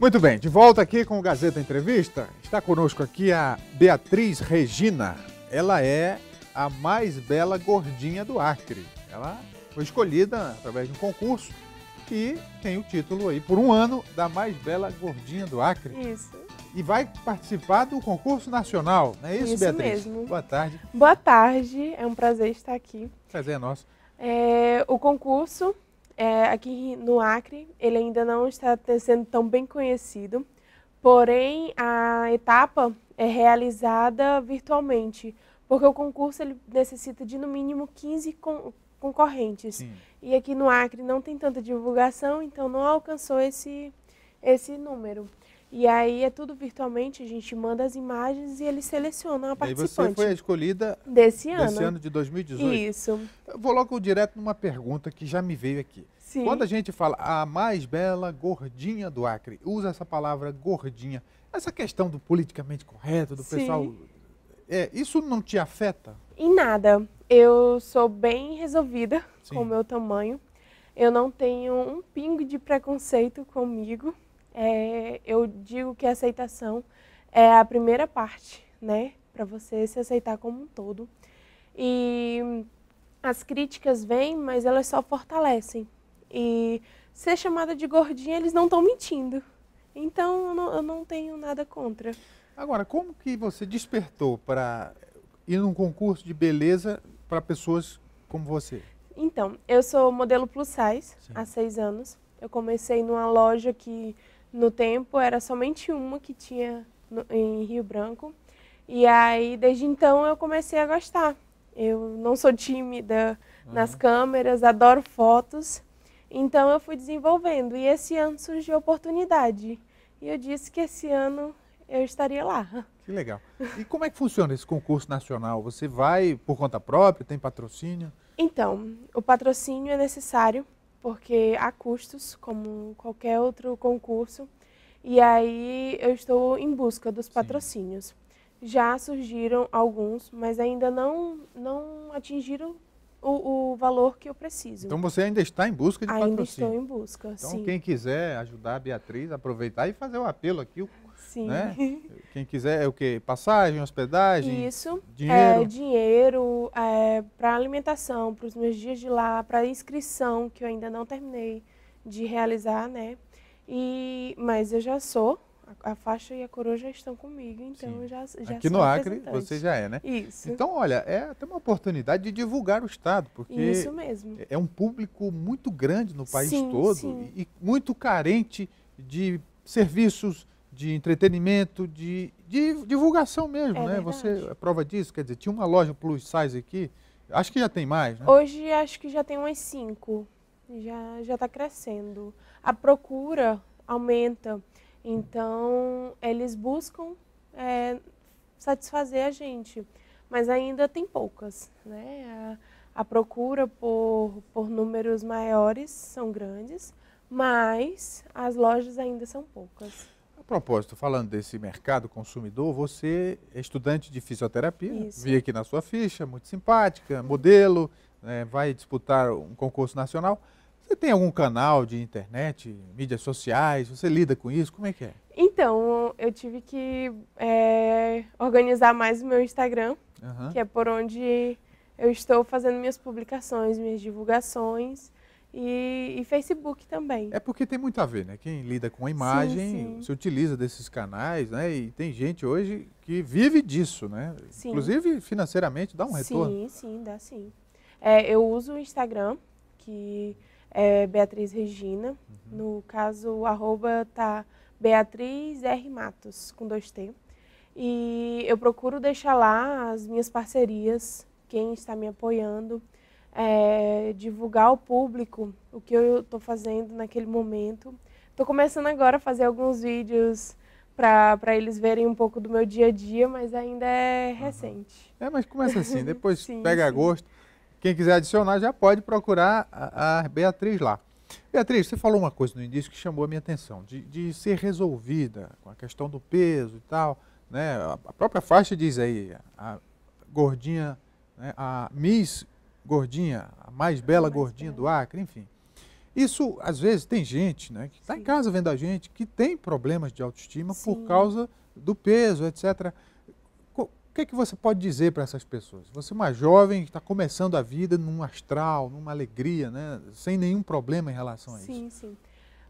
Muito bem, de volta aqui com o Gazeta Entrevista. Está conosco aqui a Beatriz Regina. Ela é a mais bela gordinha do Acre. Ela foi escolhida através de um concurso e tem o título aí por um ano da mais bela gordinha do Acre. Isso. E vai participar do concurso nacional, não é isso, isso Beatriz? Isso mesmo. Boa tarde. Boa tarde, é um prazer estar aqui. Prazer é nosso. É, o concurso é, aqui no Acre, ele ainda não está sendo tão bem conhecido, porém a etapa é realizada virtualmente, porque o concurso ele necessita de no mínimo 15 con concorrentes. Sim. E aqui no Acre não tem tanta divulgação, então não alcançou esse, esse número. E aí é tudo virtualmente, a gente manda as imagens e eles selecionam a participante. E você foi escolhida desse ano. Desse ano de 2018. Isso. Eu vou logo direto numa pergunta que já me veio aqui. Sim. Quando a gente fala a mais bela gordinha do Acre, usa essa palavra gordinha. Essa questão do politicamente correto, do Sim. pessoal. É, isso não te afeta? Em nada. Eu sou bem resolvida Sim. com o meu tamanho. Eu não tenho um pingo de preconceito comigo é, eu digo que a aceitação é a primeira parte, né? Para você se aceitar como um todo. E as críticas vêm, mas elas só fortalecem. E ser chamada de gordinha, eles não estão mentindo. Então eu não, eu não tenho nada contra. Agora, como que você despertou para ir num concurso de beleza para pessoas como você? Então, eu sou modelo plus size Sim. há seis anos. Eu comecei numa loja que no tempo, era somente uma que tinha no, em Rio Branco. E aí, desde então, eu comecei a gostar. Eu não sou tímida uhum. nas câmeras, adoro fotos. Então, eu fui desenvolvendo. E esse ano surgiu a oportunidade. E eu disse que esse ano eu estaria lá. Que legal. E como é que funciona esse concurso nacional? Você vai por conta própria, tem patrocínio? Então, o patrocínio é necessário porque há custos, como qualquer outro concurso, e aí eu estou em busca dos patrocínios. Sim. Já surgiram alguns, mas ainda não, não atingiram o, o, valor que eu preciso. Então você ainda está em busca de ainda patrocínio. Ainda estou em busca, então, sim. Então quem quiser ajudar a Beatriz, aproveitar e fazer o apelo aqui. Sim. Né? Quem quiser é o quê? Passagem, hospedagem? Isso. Dinheiro? É, dinheiro é, para alimentação, para os meus dias de lá, para inscrição, que eu ainda não terminei de realizar, né? E, mas eu já sou a faixa e a coroa já estão comigo, então Sim. já, já Aqui no Acre você já é, né? Isso. Então, olha, é até uma oportunidade de divulgar o Estado, porque Isso mesmo. é um público muito grande no país sim, todo sim. e muito carente de serviços de entretenimento, de, de divulgação mesmo, é né? Verdade. Você é prova disso, quer dizer, tinha uma loja plus size aqui, acho que já tem mais, né? Hoje acho que já tem umas cinco, já está crescendo. A procura aumenta. Então, eles buscam é, satisfazer a gente, mas ainda tem poucas. Né? A, a procura por, por números maiores são grandes, mas as lojas ainda são poucas. A propósito, falando desse mercado consumidor, você é estudante de fisioterapia, Isso. vi aqui na sua ficha, muito simpática, modelo, né? vai disputar um concurso nacional. Você tem algum canal de internet, mídias sociais? Você lida com isso? Como é que é? Então, eu tive que é, organizar mais o meu Instagram, uhum. que é por onde eu estou fazendo minhas publicações, minhas divulgações. E, e, Facebook também. É porque tem muito a ver, né? Quem lida com a imagem, sim, sim. se utiliza desses canais, né? E tem gente hoje que vive disso, né? Sim. Inclusive financeiramente dá um retorno. Sim, sim, dá sim. É, eu uso o Instagram, que é Beatriz Regina. Uhum. No caso, o arroba tá Beatriz R. Matos, com dois T. E eu procuro deixar lá as minhas parcerias, quem está me apoiando, é, divulgar ao público o que eu estou fazendo naquele momento. Estou começando agora a fazer alguns vídeos para eles verem um pouco do meu dia a dia, mas ainda é recente. Uhum. É, mas começa assim, depois sim, pega sim. gosto. Quem quiser adicionar já pode procurar a, a Beatriz lá. Beatriz, você falou uma coisa no início que chamou a minha atenção, de, de ser resolvida com a questão do peso e tal. Né? A própria faixa diz aí, a gordinha, né? a Miss Gordinha, a mais bela mais gordinha bela. do Acre, enfim. Isso, às vezes, tem gente né, que está em casa vendo a gente que tem problemas de autoestima Sim. por causa do peso, etc. O que é que você pode dizer para essas pessoas? Você é uma jovem que está começando a vida num astral, numa alegria, né? sem nenhum problema em relação a isso. Sim, sim.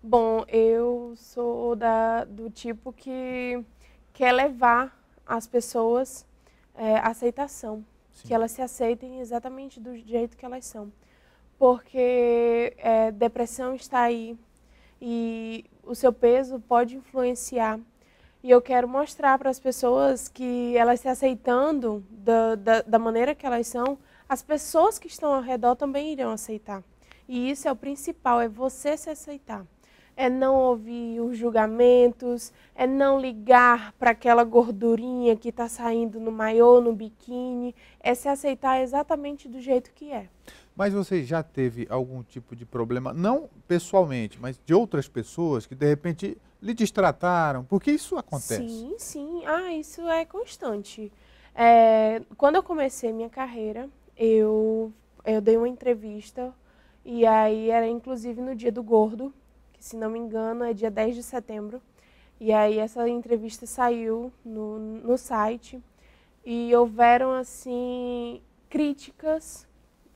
Bom, eu sou da, do tipo que quer levar as pessoas é, aceitação, sim. que elas se aceitem exatamente do jeito que elas são. Porque é, depressão está aí e o seu peso pode influenciar e eu quero mostrar para as pessoas que elas se aceitando da, da, da, maneira que elas são, as pessoas que estão ao redor também irão aceitar. E isso é o principal, é você se aceitar. É não ouvir os julgamentos, é não ligar para aquela gordurinha que está saindo no maiô, no biquíni, é se aceitar exatamente do jeito que é. Mas você já teve algum tipo de problema, não pessoalmente, mas de outras pessoas que de repente lhe distrataram? Porque isso acontece. Sim, sim. Ah, isso é constante. É, quando eu comecei minha carreira, eu, eu dei uma entrevista, e aí era inclusive no dia do gordo, que se não me engano é dia 10 de setembro. E aí essa entrevista saiu no, no site e houveram assim críticas,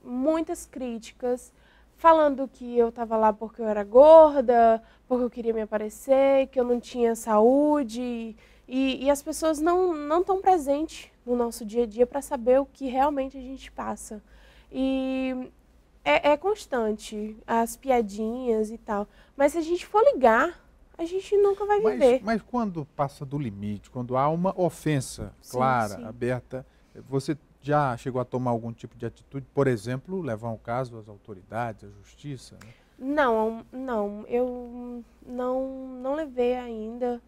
muitas críticas falando que eu estava lá porque eu era gorda, porque eu queria me aparecer, que eu não tinha saúde. E, e as pessoas não estão presentes no nosso dia a dia para saber o que realmente a gente passa. E é, é, constante, as piadinhas e tal. Mas se a gente for ligar, a gente nunca vai viver. Mas, mas quando passa do limite, quando há uma ofensa clara, sim, sim. aberta, você já chegou a tomar algum tipo de atitude, por exemplo, levar um caso às autoridades, à justiça? Né? Não, não, eu não, não levei ainda.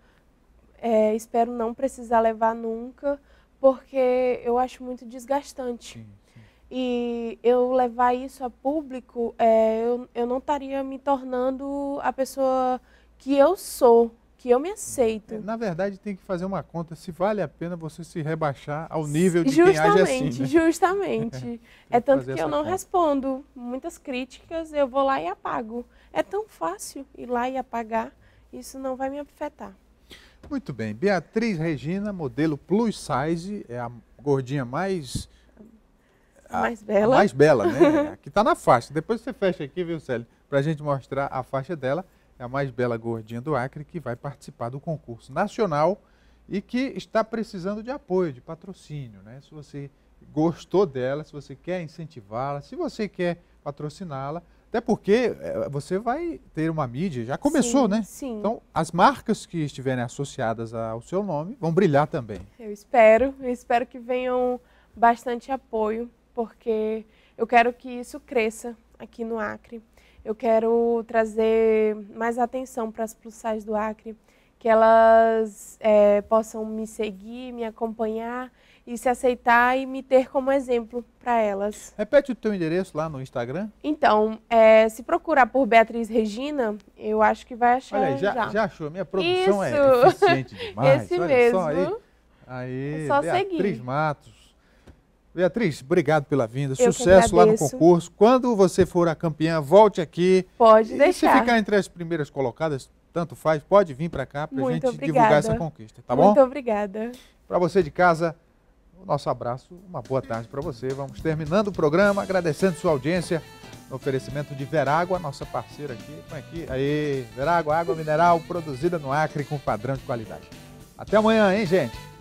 É, espero não precisar levar nunca, porque eu acho muito desgastante. Sim, sim. E eu levar isso a público, é, eu, eu não estaria me tornando a pessoa que eu sou, que eu me aceito. É, na verdade, tem que fazer uma conta se vale a pena você se rebaixar ao nível de justamente, quem age assim. Né? Justamente, É tanto que, eu não conta. respondo. Muitas críticas eu vou lá e apago. É tão fácil ir lá e apagar, isso não vai me afetar. Muito bem. Beatriz Regina, modelo plus size, é a gordinha mais a, mais bela. A mais bela, né? que está na faixa. Depois você fecha aqui, viu, Célio? Para a gente mostrar a faixa dela é a mais bela gordinha do Acre, que vai participar do concurso nacional e que está precisando de apoio, de patrocínio. Né? Se você gostou dela, se você quer incentivá-la, se você quer patrociná-la, até porque é, você vai ter uma mídia, já começou, sim, né? Sim. Então, as marcas que estiverem associadas ao seu nome vão brilhar também. Eu espero, eu espero que venham bastante apoio, porque eu quero que isso cresça aqui no Acre eu quero trazer mais atenção para as plus size do Acre, que elas é, possam me seguir, me acompanhar e se aceitar e me ter como exemplo para elas. Repete o teu endereço lá no Instagram. Então, é, se procurar por Beatriz Regina, eu acho que vai achar. Olha, já, já. já achou. Minha produção é Isso. é eficiente demais. Esse Olha mesmo. Só aí, aí é só Beatriz seguir. Matos. Beatriz, obrigado pela vinda. Eu Sucesso lá no concurso. Quando você for a campeã, volte aqui. Pode e deixar. se ficar entre as primeiras colocadas, tanto faz, pode vir para cá para a gente obrigada. divulgar essa conquista, tá bom? Muito obrigada. Para você de casa, o nosso abraço, uma boa tarde para você. Vamos terminando o programa, agradecendo sua audiência no oferecimento de Verágua, nossa parceira aqui. Põe aqui, aí, Verágua, água mineral produzida no Acre com padrão de qualidade. Até amanhã, hein, gente?